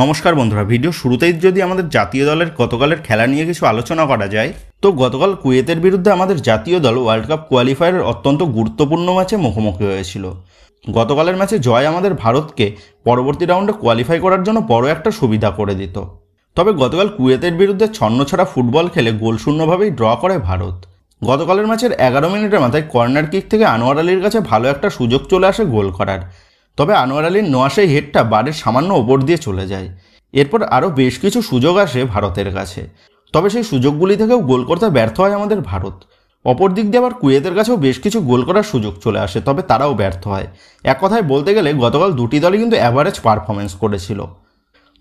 নমস্কার বন্ধুরা ভিডিও শুরুতেই যদি আমাদের জাতীয় দলের গতকালের খেলা নিয়ে কিছু আলোচনা করা যায় তো গতকাল কুয়েতের বিরুদ্ধে আমাদের জাতীয় দল ওয়ার্ল্ড কাপ কোয়ালিফায়ারের অত্যন্ত গুরুত্বপূর্ণ ম্যাচে মুখোমুখি হয়েছিল গতকালের ম্যাচে জয় আমাদের ভারতকে পরবর্তী রাউন্ডে কোয়ালিফাই করার জন্য বড় একটা সুবিধা করে দিত তবে গতকাল কুয়েতের বিরুদ্ধে ছন্নছড়া ফুটবল খেলে গোলশূন্যভাবেই ড্র করে ভারত গতকালের ম্যাচের এগারো মিনিটের মাথায় কর্নার কিক থেকে আনোয়ার আলীর কাছে ভালো একটা সুযোগ চলে আসে গোল করার তবে আনোয়ার আলীর নোয়াশাই হেডটা বারের সামান্য ওপর দিয়ে চলে যায় এরপর আরও বেশ কিছু সুযোগ আসে ভারতের কাছে তবে সেই সুযোগগুলি থেকেও গোল করতে ব্যর্থ হয় আমাদের ভারত অপর দিক দিয়ে আবার কুয়েতের কাছেও বেশ কিছু গোল করার সুযোগ চলে আসে তবে তারাও ব্যর্থ হয় এক কথায় বলতে গেলে গতকাল দুটি দলই কিন্তু অ্যাভারেজ পারফরমেন্স করেছিল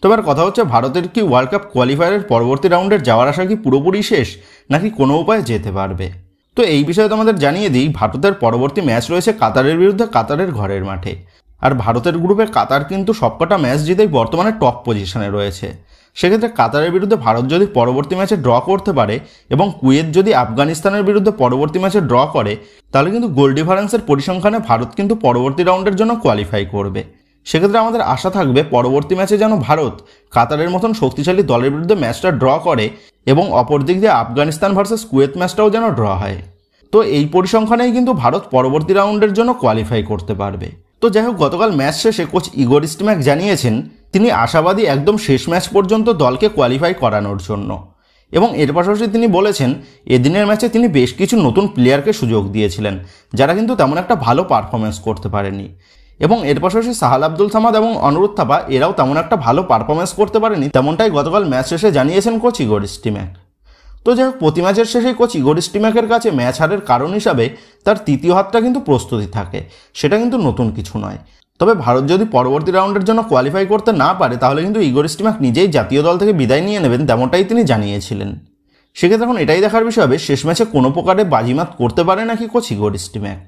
তবে আর কথা হচ্ছে ভারতের কি ওয়ার্ল্ড কাপ কোয়ালিফায়ারের পরবর্তী রাউন্ডের যাওয়ার আশা কি পুরোপুরি শেষ নাকি কোনো উপায়ে যেতে পারবে তো এই বিষয়ে তোমাদের জানিয়ে দিই ভারতের পরবর্তী ম্যাচ রয়েছে কাতারের বিরুদ্ধে কাতারের ঘরের মাঠে আর ভারতের গ্রুপে কাতার কিন্তু সবকটা ম্যাচ জিতেই বর্তমানে টপ পজিশনে রয়েছে সেক্ষেত্রে কাতারের বিরুদ্ধে ভারত যদি পরবর্তী ম্যাচে ড্র করতে পারে এবং কুয়েত যদি আফগানিস্তানের বিরুদ্ধে পরবর্তী ম্যাচে ড্র করে তাহলে কিন্তু গোল ডিফারেন্সের পরিসংখ্যানে ভারত কিন্তু পরবর্তী রাউন্ডের জন্য কোয়ালিফাই করবে সেক্ষেত্রে আমাদের আশা থাকবে পরবর্তী ম্যাচে যেন ভারত কাতারের মতন শক্তিশালী দলের বিরুদ্ধে ম্যাচটা ড্র করে এবং অপরদিক দিয়ে আফগানিস্তান ভার্সেস কুয়েত ম্যাচটাও যেন ড্র হয় তো এই পরিসংখ্যানেই কিন্তু ভারত পরবর্তী রাউন্ডের জন্য কোয়ালিফাই করতে পারবে তো যাই হোক গতকাল ম্যাচ শেষে কোচ ইগোর স্টিম্যাক জানিয়েছেন তিনি আশাবাদী একদম শেষ ম্যাচ পর্যন্ত দলকে কোয়ালিফাই করানোর জন্য এবং এর পাশাপাশি তিনি বলেছেন এদিনের ম্যাচে তিনি বেশ কিছু নতুন প্লেয়ারকে সুযোগ দিয়েছিলেন যারা কিন্তু তেমন একটা ভালো পারফরমেন্স করতে পারেনি এবং এর পাশাপাশি সাহাল আব্দুল সামাদ এবং অনুরোধ থাপা এরাও তেমন একটা ভালো পারফরমেন্স করতে পারেনি তেমনটাই গতকাল ম্যাচ শেষে জানিয়েছেন কোচ ইগোর স্টিম্যাক তো যাই হোক প্রতি ম্যাচের শেষেই কোচ ইগোর স্টিমাকের কাছে ম্যাচ হারের কারণ হিসাবে তার তৃতীয় হাতটা কিন্তু প্রস্তুতি থাকে সেটা কিন্তু নতুন কিছু নয় তবে ভারত যদি পরবর্তী রাউন্ডের জন্য কোয়ালিফাই করতে না পারে তাহলে কিন্তু ইগোর স্টিমাক নিজেই জাতীয় দল থেকে বিদায় নিয়ে নেবেন তেমনটাই তিনি জানিয়েছিলেন সেক্ষেত্রে এখন এটাই দেখার বিষয় হবে শেষ ম্যাচে কোনো প্রকারে বাজিমাত করতে পারে নাকি কোচ ইগোর স্টিম্যাক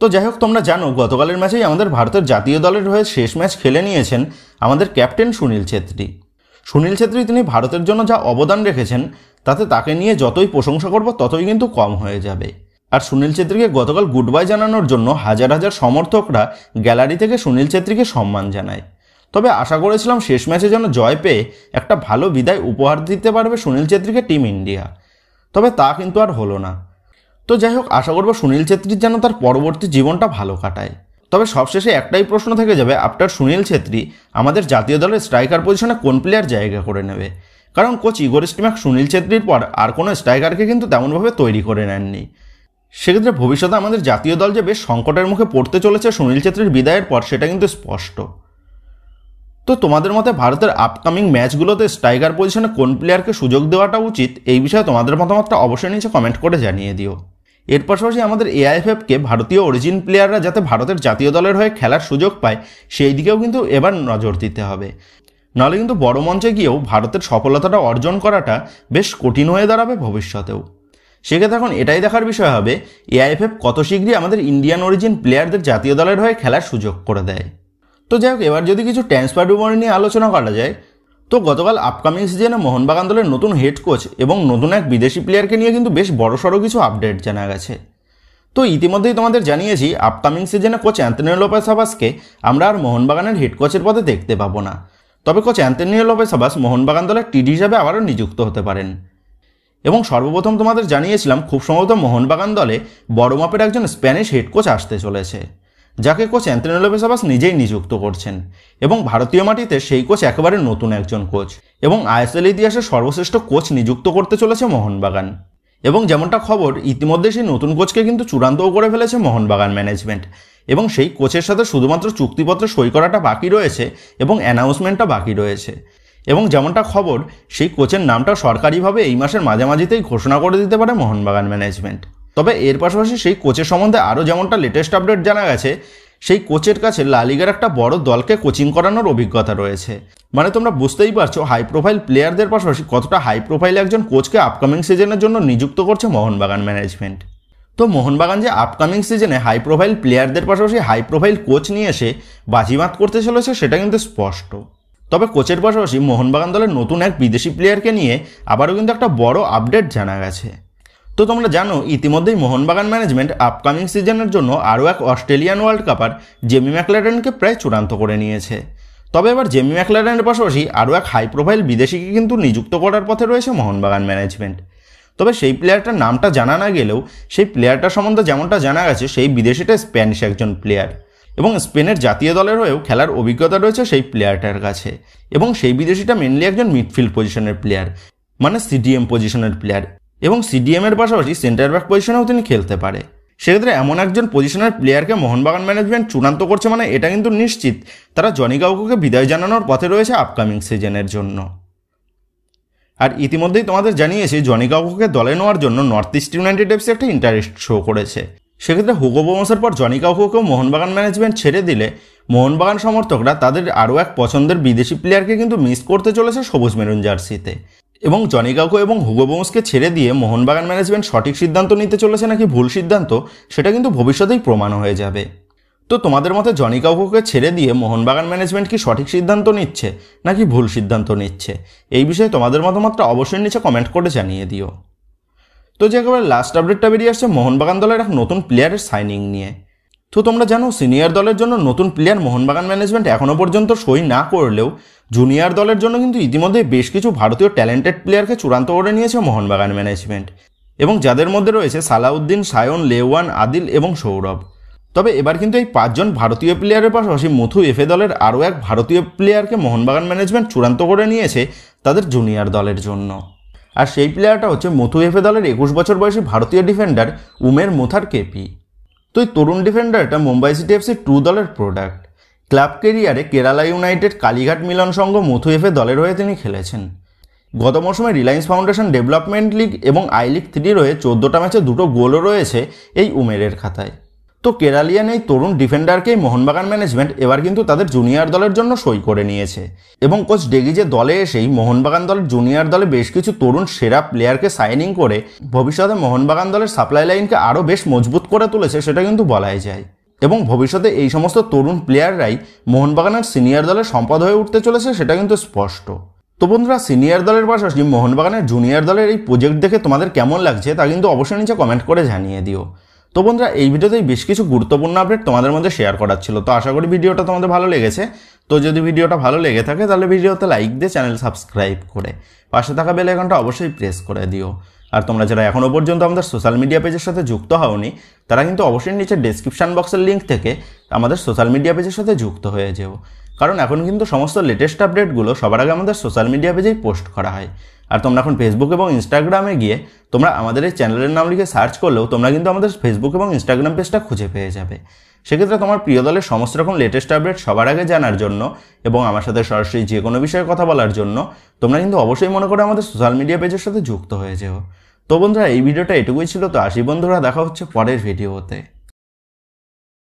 তো যাই হোক তোমরা জানো গতকালের ম্যাচেই আমাদের ভারতের জাতীয় দলের হয়ে শেষ ম্যাচ খেলে নিয়েছেন আমাদের ক্যাপ্টেন সুনীল ছেত্রী সুনীল ছেত্রী তিনি ভারতের জন্য যা অবদান রেখেছেন তাতে তাকে নিয়ে যতই প্রশংসা করব ততই কিন্তু কম হয়ে যাবে আর সুনীল ছেত্রীকে গতকাল গুড বাই জানানোর জন্য হাজার হাজার সমর্থকরা গ্যালারি থেকে সুনীল ছেত্রীকে সম্মান জানায় তবে আশা করেছিলাম শেষ ম্যাচে যেন জয় পেয়ে একটা ভালো বিদায় উপহার দিতে পারবে সুনীল ছেত্রীকে টিম ইন্ডিয়া তবে তা কিন্তু আর হলো না তো যাই হোক আশা করবো সুনীল ছেত্রীর যেন তার পরবর্তী জীবনটা ভালো কাটায় তবে সবশেষে একটাই প্রশ্ন থেকে যাবে আফটার সুনীল ছেত্রী আমাদের জাতীয় দলের স্ট্রাইকার পজিশনে কোন প্লেয়ার জায়গা করে নেবে কারণ কোচ ইগোর স্টিমাক সুনীল ছেত্রীর পর আর কোনো স্ট্রাইকারকে কিন্তু তেমনভাবে তৈরি করে নেননি সেক্ষেত্রে ভবিষ্যতে আমাদের জাতীয় দল যে বেশ সংকটের মুখে পড়তে চলেছে সুনীল ছেত্রীর বিদায়ের পর সেটা কিন্তু স্পষ্ট তো তোমাদের মতে ভারতের আপকামিং ম্যাচগুলোতে স্ট্রাইকার পজিশনে কোন প্লেয়ারকে সুযোগ দেওয়াটা উচিত এই বিষয়ে তোমাদের মতামতটা অবশ্যই নিচে কমেন্ট করে জানিয়ে দিও এর পাশাপাশি আমাদের এআইএফএফকে ভারতীয় অরিজিন প্লেয়াররা যাতে ভারতের জাতীয় দলের হয়ে খেলার সুযোগ পায় সেই দিকেও কিন্তু এবার নজর দিতে হবে নাহলে কিন্তু বড় মঞ্চে গিয়েও ভারতের সফলতাটা অর্জন করাটা বেশ কঠিন হয়ে দাঁড়াবে ভবিষ্যতেও সেক্ষেত্রে এখন এটাই দেখার বিষয় হবে এআইএফএফ কত শীঘ্রই আমাদের ইন্ডিয়ান অরিজিন প্লেয়ারদের জাতীয় দলের হয়ে খেলার সুযোগ করে দেয় তো যাই হোক এবার যদি কিছু ট্রান্সফার রুমার নিয়ে আলোচনা করা যায় তো গতকাল আপকামিং সিজনে মোহনবাগান দলের নতুন হেড কোচ এবং নতুন এক বিদেশি প্লেয়ারকে নিয়ে কিন্তু বেশ বড়সড় কিছু আপডেট জানা গেছে তো ইতিমধ্যেই তোমাদের জানিয়েছি আপকামিং সিজনে কোচ অ্যান্থনি লোপাসাবাসকে আমরা আর মোহনবাগানের হেড কোচের পদে দেখতে পাবো না তবে কোচ অ্যান্তনিও লোপেস আবাস মোহনবাগান দলের টিডি হিসাবে আবারও নিযুক্ত হতে পারেন এবং সর্বপ্রথম তোমাদের জানিয়েছিলাম খুব সম্ভবত মোহনবাগান দলে বড় মাপের একজন স্প্যানিশ হেড কোচ আসতে চলেছে যাকে কোচ অ্যান্তনিও লোপেস আবাস নিজেই নিযুক্ত করছেন এবং ভারতীয় মাটিতে সেই কোচ একেবারে নতুন একজন কোচ এবং আইএসএল ইতিহাসের সর্বশ্রেষ্ঠ কোচ নিযুক্ত করতে চলেছে মোহনবাগান এবং যেমনটা খবর ইতিমধ্যে সেই নতুন কোচকে কিন্তু চূড়ান্তও করে ফেলেছে মোহনবাগান ম্যানেজমেন্ট এবং সেই কোচের সাথে শুধুমাত্র চুক্তিপত্র সই করাটা বাকি রয়েছে এবং অ্যানাউন্সমেন্টটা বাকি রয়েছে এবং যেমনটা খবর সেই কোচের নামটা সরকারিভাবে এই মাসের মাঝামাঝিতেই ঘোষণা করে দিতে পারে মোহনবাগান ম্যানেজমেন্ট তবে এর পাশাপাশি সেই কোচের সম্বন্ধে আরও যেমনটা লেটেস্ট আপডেট জানা গেছে সেই কোচের কাছে লালিগার একটা বড় দলকে কোচিং করানোর অভিজ্ঞতা রয়েছে মানে তোমরা বুঝতেই পারছো হাই প্রোফাইল প্লেয়ারদের পাশাপাশি কতটা হাই প্রোফাইল একজন কোচকে আপকামিং সিজনের জন্য নিযুক্ত করছে মোহনবাগান ম্যানেজমেন্ট তো মোহনবাগান যে আপকামিং সিজনে হাই প্রোফাইল প্লেয়ারদের পাশাপাশি হাই প্রোফাইল কোচ নিয়ে এসে বাজিমাত করতে চলেছে সেটা কিন্তু স্পষ্ট তবে কোচের পাশাপাশি মোহনবাগান দলের নতুন এক বিদেশি প্লেয়ারকে নিয়ে আবারও কিন্তু একটা বড় আপডেট জানা গেছে তো তোমরা জানো ইতিমধ্যেই মোহনবাগান ম্যানেজমেন্ট আপকামিং সিজনের জন্য আরও এক অস্ট্রেলিয়ান ওয়ার্ল্ড কাপার জেমি ম্যাকলারেনকে প্রায় চূড়ান্ত করে নিয়েছে তবে এবার জেমি ম্যাকলারেনের পাশাপাশি আরও এক হাই প্রোফাইল বিদেশিকে কিন্তু নিযুক্ত করার পথে রয়েছে মোহনবাগান ম্যানেজমেন্ট তবে সেই প্লেয়ারটার নামটা জানা না গেলেও সেই প্লেয়ারটা সম্বন্ধে যেমনটা জানা গেছে সেই বিদেশিটা স্প্যানিশ একজন প্লেয়ার এবং স্পেনের জাতীয় দলের হয়েও খেলার অভিজ্ঞতা রয়েছে সেই প্লেয়ারটার কাছে এবং সেই বিদেশিটা মেনলি একজন মিডফিল্ড পজিশনের প্লেয়ার মানে সিডিএম পজিশনের প্লেয়ার এবং সিডিএমের পাশাপাশি সেন্টার ব্যাক পজিশনেও তিনি খেলতে পারে সেক্ষেত্রে এমন একজন পজিশনের প্লেয়ারকে মোহনবাগান ম্যানেজমেন্ট চূড়ান্ত করছে মানে এটা কিন্তু নিশ্চিত তারা জনি কাউকুকে বিদায় জানানোর পথে রয়েছে আপকামিং সিজনের জন্য আর ইতিমধ্যেই তোমাদের জানিয়েছি জনি কাউকুকে দলে নেওয়ার জন্য নর্থ ইস্ট ইউনাইটেড এফসি একটা ইন্টারেস্ট শো করেছে সেক্ষেত্রে হুগো বোমসের পর জনি কাউকুকেও মোহনবাগান ম্যানেজমেন্ট ছেড়ে দিলে মোহনবাগান সমর্থকরা তাদের আরও এক পছন্দের বিদেশি প্লেয়ারকে কিন্তু মিস করতে চলেছে সবুজ মেরুন জার্সিতে এবং জনিকাকু এবং হুগোবোমসকে ছেড়ে দিয়ে মোহনবাগান ম্যানেজমেন্ট সঠিক সিদ্ধান্ত নিতে চলেছে নাকি ভুল সিদ্ধান্ত সেটা কিন্তু ভবিষ্যতেই প্রমাণ হয়ে যাবে তো তোমাদের মতে জনি কাউকে ছেড়ে দিয়ে মোহনবাগান ম্যানেজমেন্ট কি সঠিক সিদ্ধান্ত নিচ্ছে নাকি ভুল সিদ্ধান্ত নিচ্ছে এই বিষয়ে তোমাদের মতামতটা অবশ্যই নিচে কমেন্ট করে জানিয়ে দিও তো যে একেবারে লাস্ট আপডেটটা বেরিয়ে আসছে মোহনবাগান দলের এক নতুন প্লেয়ারের সাইনিং নিয়ে তো তোমরা জানো সিনিয়র দলের জন্য নতুন প্লেয়ার মোহনবাগান ম্যানেজমেন্ট এখনও পর্যন্ত সই না করলেও জুনিয়র দলের জন্য কিন্তু ইতিমধ্যে বেশ কিছু ভারতীয় ট্যালেন্টেড প্লেয়ারকে চূড়ান্ত করে নিয়েছে মোহনবাগান ম্যানেজমেন্ট এবং যাদের মধ্যে রয়েছে সালাউদ্দিন সায়ন লেওয়ান আদিল এবং সৌরভ তবে এবার কিন্তু এই পাঁচজন ভারতীয় প্লেয়ারের পাশাপাশি মথু এফএ দলের আরও এক ভারতীয় প্লেয়ারকে মোহনবাগান ম্যানেজমেন্ট চূড়ান্ত করে নিয়েছে তাদের জুনিয়র দলের জন্য আর সেই প্লেয়ারটা হচ্ছে মথু এফএ দলের একুশ বছর বয়সী ভারতীয় ডিফেন্ডার উমের মোথার কেপি তো এই তরুণ ডিফেন্ডারটা মুম্বাই সিটি এফসি টু দলের প্রোডাক্ট ক্লাব কেরিয়ারে কেরালা ইউনাইটেড কালীঘাট মিলন সংঘ মথু এফে দলের হয়ে তিনি খেলেছেন গত মৌসুমে রিলায়েন্স ফাউন্ডেশন ডেভেলপমেন্ট লিগ এবং আই লিগ থ্রি রয়ে চোদ্দোটা ম্যাচে দুটো গোলও রয়েছে এই উমেরের খাতায় তো কেরালিয়ান এই তরুণ ডিফেন্ডারকেই মোহনবাগান ম্যানেজমেন্ট এবার কিন্তু তাদের জুনিয়র দলের জন্য সই করে নিয়েছে এবং কোচ ডেগিজে দলে এসেই মোহনবাগান দলের জুনিয়র দলে বেশ কিছু তরুণ সেরা প্লেয়ারকে সাইনিং করে ভবিষ্যতে মোহনবাগান দলের সাপ্লাই লাইনকে আরও বেশ মজবুত করে তুলেছে সেটা কিন্তু বলাই যায় এবং ভবিষ্যতে এই সমস্ত তরুণ প্লেয়াররাই মোহনবাগানের সিনিয়র দলের সম্পদ হয়ে উঠতে চলেছে সেটা কিন্তু স্পষ্ট তো বন্ধুরা সিনিয়র দলের পাশাপাশি মোহনবাগানের জুনিয়র দলের এই প্রজেক্ট দেখে তোমাদের কেমন লাগছে তা কিন্তু অবশ্যই নিচে কমেন্ট করে জানিয়ে দিও তো বন্ধুরা এই ভিডিওতেই বেশ কিছু গুরুত্বপূর্ণ আপডেট তোমাদের মধ্যে শেয়ার করার ছিল তো আশা করি ভিডিওটা তোমাদের ভালো লেগেছে তো যদি ভিডিওটা ভালো লেগে থাকে তাহলে ভিডিওতে লাইক দিয়ে চ্যানেল সাবস্ক্রাইব করে পাশে থাকা বেল আইকনটা অবশ্যই প্রেস করে দিও আর তোমরা যারা এখনও পর্যন্ত আমাদের সোশ্যাল মিডিয়া পেজের সাথে যুক্ত হওনি তারা কিন্তু অবশ্যই নিচে ডেসক্রিপশান বক্সের লিঙ্ক থেকে আমাদের সোশ্যাল মিডিয়া পেজের সাথে যুক্ত হয়ে যেও কারণ এখন কিন্তু সমস্ত লেটেস্ট আপডেটগুলো সবার আগে আমাদের সোশ্যাল মিডিয়া পেজেই পোস্ট করা হয় আর তোমরা এখন ফেসবুক এবং ইনস্টাগ্রামে গিয়ে তোমরা আমাদের এই চ্যানেলের নাম লিখে সার্চ করলেও তোমরা কিন্তু আমাদের ফেসবুক এবং ইনস্টাগ্রাম পেজটা খুঁজে পেয়ে যাবে সেক্ষেত্রে তোমার প্রিয় দলের সমস্ত রকম লেটেস্ট আপডেট সবার আগে জানার জন্য এবং আমার সাথে সরাসরি যে কোনো বিষয়ে কথা বলার জন্য তোমরা কিন্তু অবশ্যই মনে করো আমাদের সোশ্যাল মিডিয়া পেজের সাথে যুক্ত হয়ে যেও তো বন্ধুরা এই ভিডিওটা এটুকুই ছিল তো আসি বন্ধুরা দেখা হচ্ছে পরের ভিডিওতে